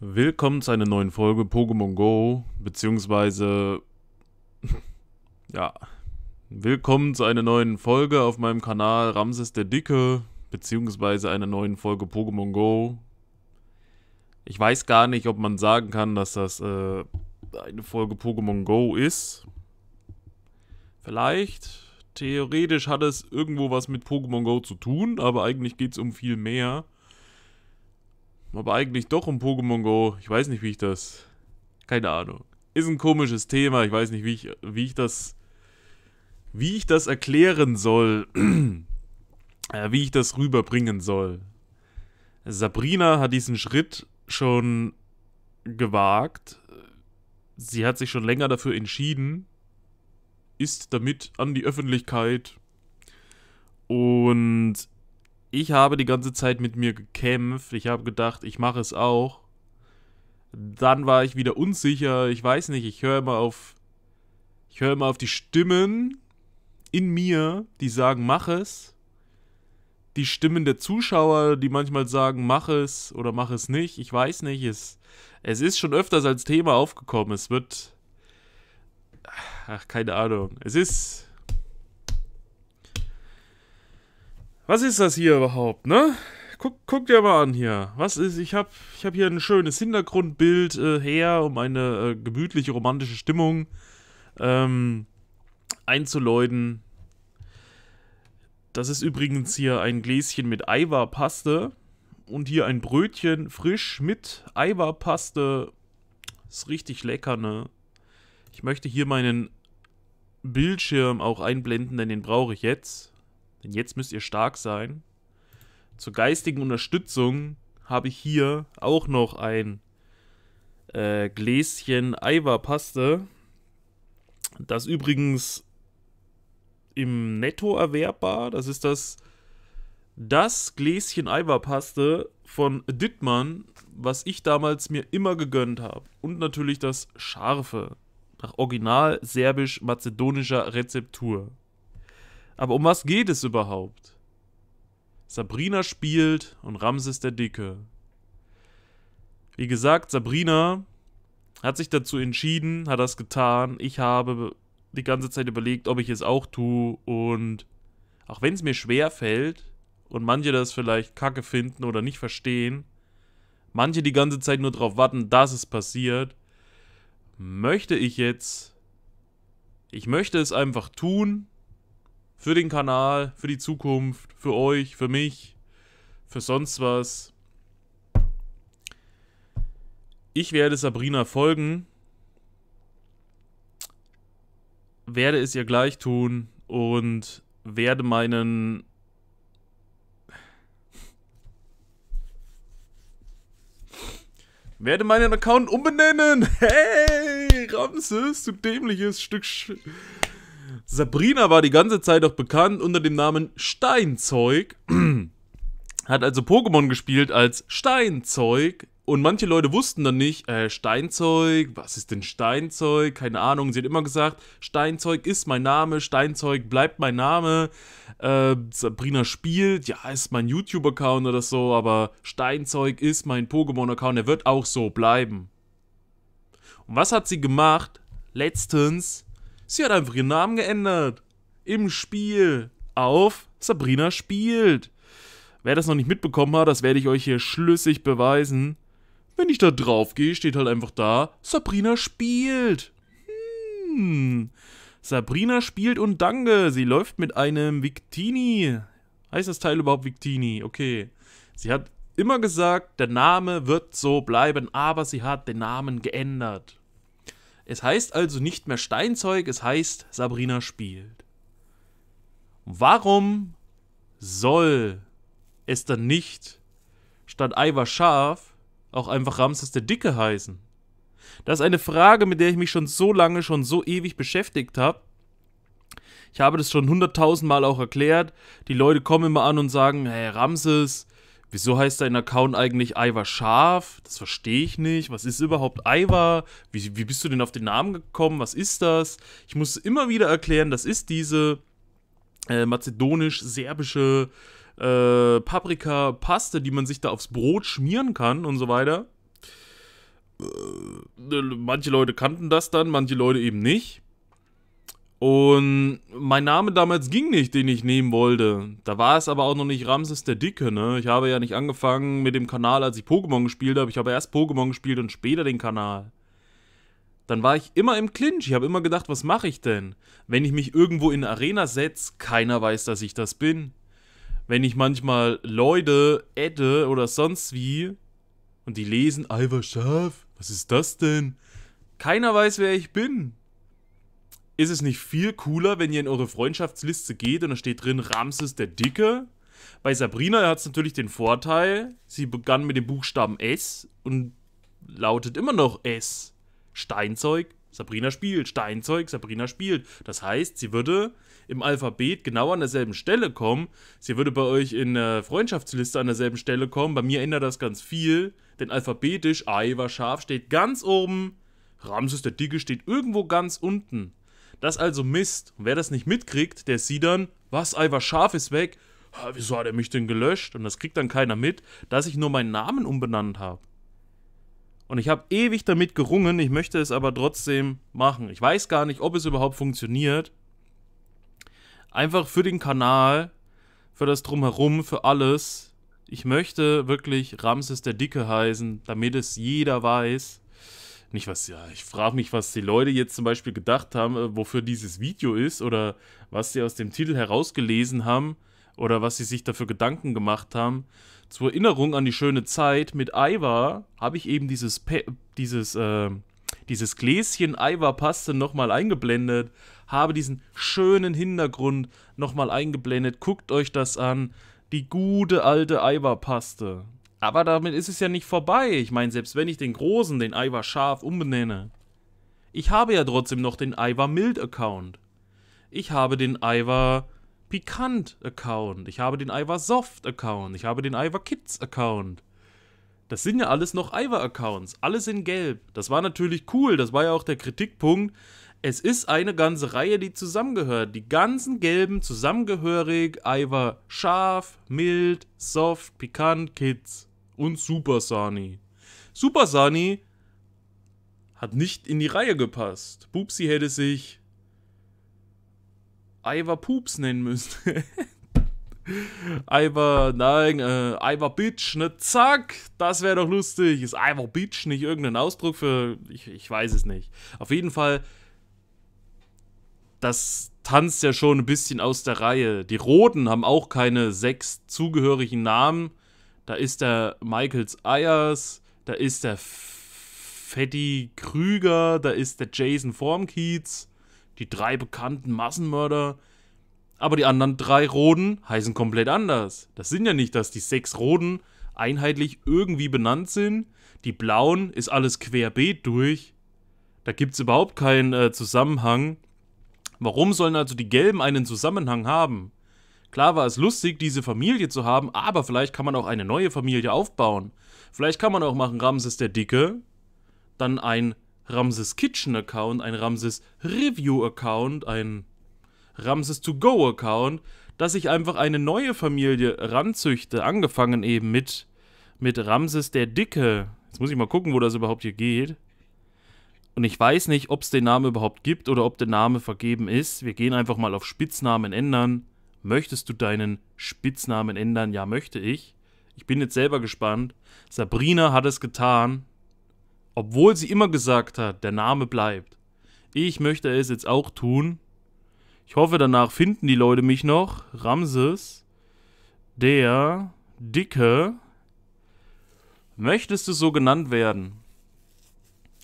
Willkommen zu einer neuen Folge Pokémon Go, beziehungsweise, ja, willkommen zu einer neuen Folge auf meinem Kanal Ramses der Dicke, beziehungsweise einer neuen Folge Pokémon Go. Ich weiß gar nicht, ob man sagen kann, dass das äh, eine Folge Pokémon Go ist. Vielleicht, theoretisch hat es irgendwo was mit Pokémon Go zu tun, aber eigentlich geht es um viel mehr aber eigentlich doch um Pokémon Go. Ich weiß nicht, wie ich das. Keine Ahnung. Ist ein komisches Thema. Ich weiß nicht, wie ich, wie ich das. Wie ich das erklären soll. äh, wie ich das rüberbringen soll. Sabrina hat diesen Schritt schon gewagt. Sie hat sich schon länger dafür entschieden. Ist damit an die Öffentlichkeit. Und ich habe die ganze Zeit mit mir gekämpft. Ich habe gedacht, ich mache es auch. Dann war ich wieder unsicher. Ich weiß nicht, ich höre immer auf. Ich höre immer auf die Stimmen in mir, die sagen, mach es. Die Stimmen der Zuschauer, die manchmal sagen, mach es oder mach es nicht. Ich weiß nicht. Es, es ist schon öfters als Thema aufgekommen. Es wird. Ach, keine Ahnung. Es ist Was ist das hier überhaupt, ne? Guck, guck dir mal an hier. Was ist, ich habe ich hab hier ein schönes Hintergrundbild äh, her, um eine äh, gemütliche, romantische Stimmung ähm, einzuläuten. Das ist übrigens hier ein Gläschen mit Eiwa-Paste und hier ein Brötchen frisch mit Eiwa-Paste. Ist richtig lecker, ne? Ich möchte hier meinen Bildschirm auch einblenden, denn den brauche ich jetzt. Denn jetzt müsst ihr stark sein. Zur geistigen Unterstützung habe ich hier auch noch ein äh, Gläschen Eiwa-Paste, das übrigens im Netto erwerbbar, das ist das, das Gläschen eiwa von Dittmann, was ich damals mir immer gegönnt habe. Und natürlich das Scharfe, nach original serbisch-mazedonischer Rezeptur. Aber um was geht es überhaupt? Sabrina spielt und Ramses der Dicke. Wie gesagt, Sabrina hat sich dazu entschieden, hat das getan. Ich habe die ganze Zeit überlegt, ob ich es auch tue und auch wenn es mir schwer fällt und manche das vielleicht kacke finden oder nicht verstehen, manche die ganze Zeit nur darauf warten, dass es passiert, möchte ich jetzt, ich möchte es einfach tun für den Kanal, für die Zukunft, für euch, für mich, für sonst was. Ich werde Sabrina folgen, werde es ihr gleich tun und werde meinen werde meinen Account umbenennen. Hey, Ramses, du dämliches Stück Sch Sabrina war die ganze Zeit auch bekannt unter dem Namen Steinzeug. Hat also Pokémon gespielt als Steinzeug. Und manche Leute wussten dann nicht, äh, Steinzeug, was ist denn Steinzeug? Keine Ahnung. Sie hat immer gesagt, Steinzeug ist mein Name, Steinzeug bleibt mein Name. Äh, Sabrina spielt, ja, ist mein YouTube-Account oder so, aber Steinzeug ist mein Pokémon-Account, der wird auch so bleiben. Und was hat sie gemacht? Letztens Sie hat einfach ihren Namen geändert. Im Spiel. Auf Sabrina spielt. Wer das noch nicht mitbekommen hat, das werde ich euch hier schlüssig beweisen. Wenn ich da drauf gehe, steht halt einfach da, Sabrina spielt. Hm. Sabrina spielt und danke, sie läuft mit einem Victini. Heißt das Teil überhaupt Victini? Okay. Sie hat immer gesagt, der Name wird so bleiben, aber sie hat den Namen geändert. Es heißt also nicht mehr Steinzeug, es heißt Sabrina spielt. Warum soll es dann nicht statt Ivar Schaf auch einfach Ramses der Dicke heißen? Das ist eine Frage, mit der ich mich schon so lange, schon so ewig beschäftigt habe. Ich habe das schon hunderttausendmal auch erklärt. Die Leute kommen immer an und sagen, hey Ramses, Wieso heißt dein Account eigentlich Ivar Schaf? Das verstehe ich nicht. Was ist überhaupt Ivar? Wie, wie bist du denn auf den Namen gekommen? Was ist das? Ich muss immer wieder erklären, das ist diese äh, mazedonisch-serbische äh, Paprika-Paste, die man sich da aufs Brot schmieren kann und so weiter. Äh, manche Leute kannten das dann, manche Leute eben nicht. Und mein Name damals ging nicht, den ich nehmen wollte. Da war es aber auch noch nicht Ramses der Dicke, ne? Ich habe ja nicht angefangen mit dem Kanal, als ich Pokémon gespielt habe. Ich habe erst Pokémon gespielt und später den Kanal. Dann war ich immer im Clinch. Ich habe immer gedacht, was mache ich denn? Wenn ich mich irgendwo in eine Arena setze, keiner weiß, dass ich das bin. Wenn ich manchmal Leute adde oder sonst wie und die lesen, Alva Schaf, was ist das denn? Keiner weiß, wer ich bin ist es nicht viel cooler, wenn ihr in eure Freundschaftsliste geht und da steht drin Ramses der Dicke? Bei Sabrina hat es natürlich den Vorteil, sie begann mit dem Buchstaben S und lautet immer noch S. Steinzeug, Sabrina spielt, Steinzeug, Sabrina spielt. Das heißt, sie würde im Alphabet genau an derselben Stelle kommen. Sie würde bei euch in der Freundschaftsliste an derselben Stelle kommen. Bei mir ändert das ganz viel, denn alphabetisch, Ei war scharf, steht ganz oben. Ramses der Dicke steht irgendwo ganz unten. Das also Mist. Und wer das nicht mitkriegt, der sieht dann, was, Ivar Schaf ist weg. Ha, ah, wieso hat er mich denn gelöscht? Und das kriegt dann keiner mit, dass ich nur meinen Namen umbenannt habe. Und ich habe ewig damit gerungen, ich möchte es aber trotzdem machen. Ich weiß gar nicht, ob es überhaupt funktioniert. Einfach für den Kanal, für das Drumherum, für alles. Ich möchte wirklich Ramses der Dicke heißen, damit es jeder weiß nicht was, ja, ich frage mich, was die Leute jetzt zum Beispiel gedacht haben, äh, wofür dieses Video ist oder was sie aus dem Titel herausgelesen haben oder was sie sich dafür Gedanken gemacht haben. Zur Erinnerung an die schöne Zeit mit Ivar habe ich eben dieses, Pe dieses, äh, dieses Gläschen ivar paste nochmal eingeblendet, habe diesen schönen Hintergrund nochmal eingeblendet. Guckt euch das an. Die gute alte Aiwa-Paste. Aber damit ist es ja nicht vorbei. Ich meine, selbst wenn ich den großen, den Ivar Scharf, umbenenne, ich habe ja trotzdem noch den Ivar Mild Account. Ich habe den Ivar Pikant Account. Ich habe den Ivar Soft Account. Ich habe den Ivar Kids Account. Das sind ja alles noch Ivar Accounts. Alles in Gelb. Das war natürlich cool. Das war ja auch der Kritikpunkt. Es ist eine ganze Reihe, die zusammengehört. Die ganzen gelben zusammengehörig. Ivar Scharf, Mild, Soft, Pikant, Kids und Super Sani. Super Sani hat nicht in die Reihe gepasst. Pupsi hätte sich Ivar Pups nennen müssen. Ivar, nein, äh, Ivar Bitch, ne? Zack, das wäre doch lustig. Ist Ivar Bitch nicht irgendein Ausdruck für. Ich, ich weiß es nicht. Auf jeden Fall, das tanzt ja schon ein bisschen aus der Reihe. Die Roten haben auch keine sechs zugehörigen Namen. Da ist der Michaels Ayers, da ist der Fatty Krüger, da ist der Jason Formkiez, die drei bekannten Massenmörder. Aber die anderen drei Roden heißen komplett anders. Das sind ja nicht, dass die sechs Roden einheitlich irgendwie benannt sind. Die blauen ist alles querbeet durch. Da gibt es überhaupt keinen äh, Zusammenhang. Warum sollen also die gelben einen Zusammenhang haben? Klar war es lustig, diese Familie zu haben, aber vielleicht kann man auch eine neue Familie aufbauen. Vielleicht kann man auch machen Ramses der Dicke, dann ein Ramses Kitchen Account, ein Ramses Review Account, ein Ramses To Go Account, dass ich einfach eine neue Familie ranzüchte, angefangen eben mit, mit Ramses der Dicke. Jetzt muss ich mal gucken, wo das überhaupt hier geht. Und ich weiß nicht, ob es den Namen überhaupt gibt oder ob der Name vergeben ist. Wir gehen einfach mal auf Spitznamen ändern. Möchtest du deinen Spitznamen ändern? Ja, möchte ich. Ich bin jetzt selber gespannt. Sabrina hat es getan, obwohl sie immer gesagt hat, der Name bleibt. Ich möchte es jetzt auch tun. Ich hoffe, danach finden die Leute mich noch. Ramses, der Dicke. Möchtest du so genannt werden?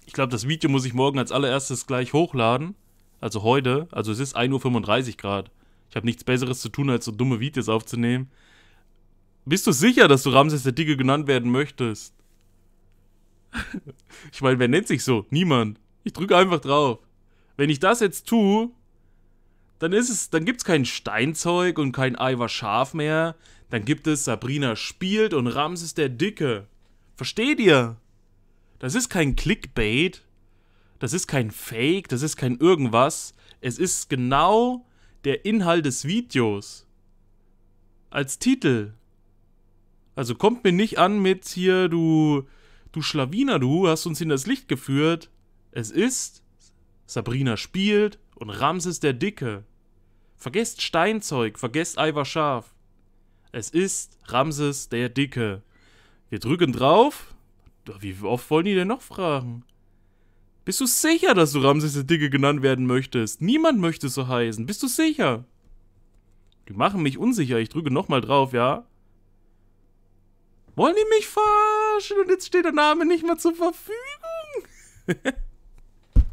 Ich glaube, das Video muss ich morgen als allererstes gleich hochladen. Also heute. Also es ist 1.35 Uhr Grad. Ich habe nichts Besseres zu tun, als so dumme Videos aufzunehmen. Bist du sicher, dass du Ramses der Dicke genannt werden möchtest? ich meine, wer nennt sich so? Niemand. Ich drücke einfach drauf. Wenn ich das jetzt tue, dann ist es, dann gibt's kein Steinzeug und kein Ivar Schaf mehr. Dann gibt es Sabrina spielt und Ramses der Dicke. Versteht ihr? Das ist kein Clickbait. Das ist kein Fake. Das ist kein irgendwas. Es ist genau der Inhalt des Videos als Titel. Also kommt mir nicht an mit hier, du, du Schlawiner, du hast uns in das Licht geführt. Es ist Sabrina spielt und Ramses der Dicke. Vergesst Steinzeug, vergesst Ivar Schaf. Es ist Ramses der Dicke. Wir drücken drauf. Wie oft wollen die denn noch fragen? Bist du sicher, dass du Ramses der Dicke genannt werden möchtest? Niemand möchte so heißen. Bist du sicher? Die machen mich unsicher. Ich drücke nochmal drauf, ja? Wollen die mich verarschen? Und jetzt steht der Name nicht mehr zur Verfügung.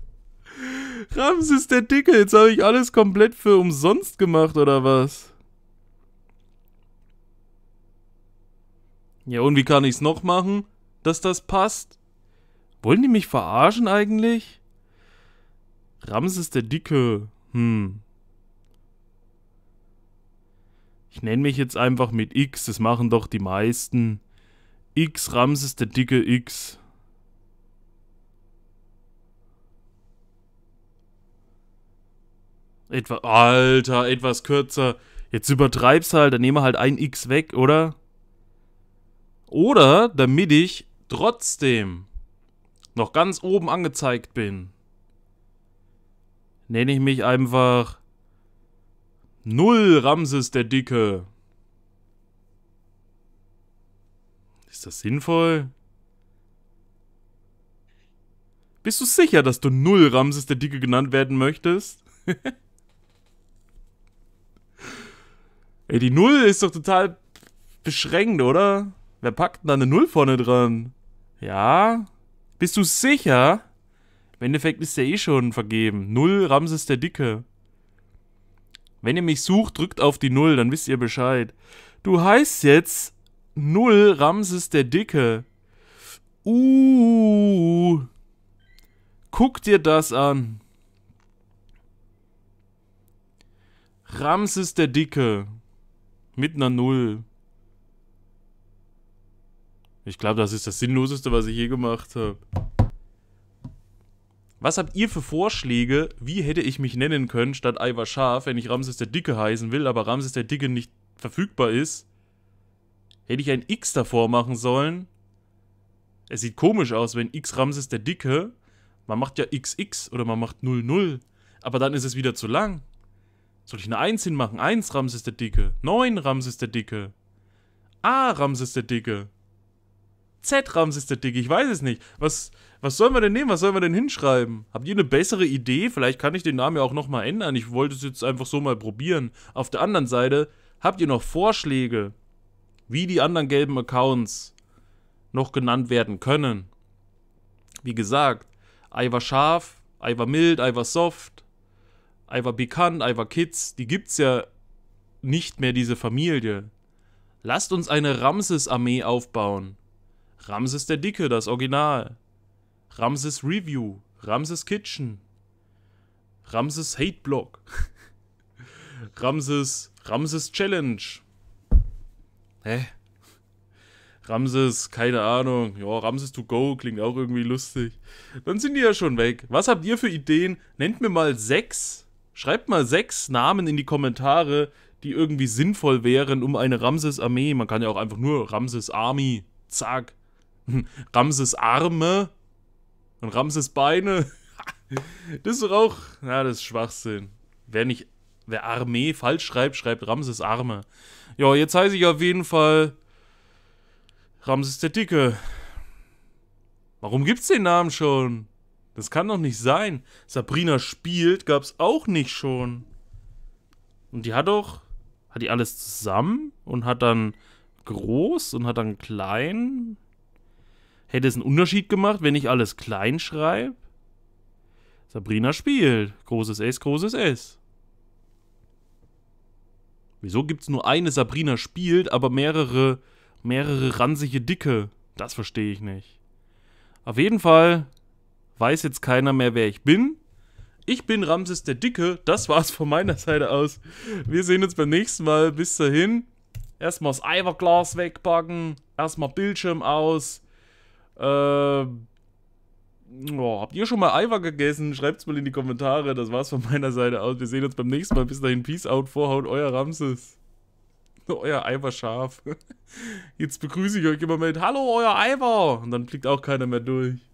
Ramses der Dicke. Jetzt habe ich alles komplett für umsonst gemacht, oder was? Ja, und wie kann ich es noch machen, dass das passt? Wollen die mich verarschen eigentlich? Ramses der Dicke. Hm. Ich nenne mich jetzt einfach mit X, das machen doch die meisten. X Ramses der Dicke X. Etwa, Alter, etwas kürzer. Jetzt übertreib's halt, dann nehmen wir halt ein X weg, oder? Oder, damit ich trotzdem noch ganz oben angezeigt bin, nenne ich mich einfach Null Ramses der Dicke. Ist das sinnvoll? Bist du sicher, dass du Null Ramses der Dicke genannt werden möchtest? Ey, die Null ist doch total beschränkt, oder? Wer packt denn da eine Null vorne dran? Ja? Bist du sicher? Im Endeffekt ist der eh schon vergeben. Null Ramses der Dicke. Wenn ihr mich sucht, drückt auf die Null, dann wisst ihr Bescheid. Du heißt jetzt Null Ramses der Dicke. Uh. Guck dir das an. Ramses der Dicke. Mit einer Null. Ich glaube, das ist das Sinnloseste, was ich je gemacht habe. Was habt ihr für Vorschläge, wie hätte ich mich nennen können statt Ivar Schaf, wenn ich Ramses der Dicke heißen will, aber Ramses der Dicke nicht verfügbar ist? Hätte ich ein X davor machen sollen? Es sieht komisch aus, wenn X Ramses der Dicke, man macht ja XX oder man macht 00, aber dann ist es wieder zu lang. Soll ich eine 1 hinmachen? 1 Ramses der Dicke, 9 Ramses der Dicke, A Ramses der Dicke z Ramses der Dicke, ich weiß es nicht. Was, was sollen wir denn nehmen? Was sollen wir denn hinschreiben? Habt ihr eine bessere Idee? Vielleicht kann ich den Namen ja auch nochmal ändern. Ich wollte es jetzt einfach so mal probieren. Auf der anderen Seite, habt ihr noch Vorschläge, wie die anderen gelben Accounts noch genannt werden können? Wie gesagt, Ei scharf, Ei mild, Ei soft, Ei bekannt, Ei Kids. Die gibt's ja nicht mehr, diese Familie. Lasst uns eine Ramses-Armee aufbauen. Ramses der Dicke, das Original. Ramses Review. Ramses Kitchen. Ramses Hate Blog. Ramses Ramses Challenge. Hä? Ramses, keine Ahnung. Ja, Ramses to go klingt auch irgendwie lustig. Dann sind die ja schon weg. Was habt ihr für Ideen? Nennt mir mal sechs. Schreibt mal sechs Namen in die Kommentare, die irgendwie sinnvoll wären um eine Ramses-Armee. Man kann ja auch einfach nur Ramses Army. Zack. Ramses Arme und Ramses Beine. das ist doch auch. Na, das ist Schwachsinn. Wer nicht. Wer Armee falsch schreibt, schreibt Ramses Arme. Ja, jetzt heiße ich auf jeden Fall Ramses der Dicke. Warum gibt's den Namen schon? Das kann doch nicht sein. Sabrina spielt gab's auch nicht schon. Und die hat doch. Hat die alles zusammen und hat dann groß und hat dann klein Hätte es einen Unterschied gemacht, wenn ich alles klein schreibe? Sabrina spielt. Großes S, großes S. Wieso gibt es nur eine Sabrina spielt, aber mehrere, mehrere ranzige Dicke? Das verstehe ich nicht. Auf jeden Fall weiß jetzt keiner mehr, wer ich bin. Ich bin Ramses der Dicke. Das war's von meiner Seite aus. Wir sehen uns beim nächsten Mal. Bis dahin. Erstmal das Eiverglas wegpacken. Erstmal Bildschirm aus. Äh, oh, habt ihr schon mal Eiver gegessen? Schreibt es mal in die Kommentare. Das war's von meiner Seite aus. Wir sehen uns beim nächsten Mal. Bis dahin, Peace out, Vorhaut, euer Ramses. Euer scharf. Jetzt begrüße ich euch immer mit Hallo, euer Eiver. Und dann blickt auch keiner mehr durch.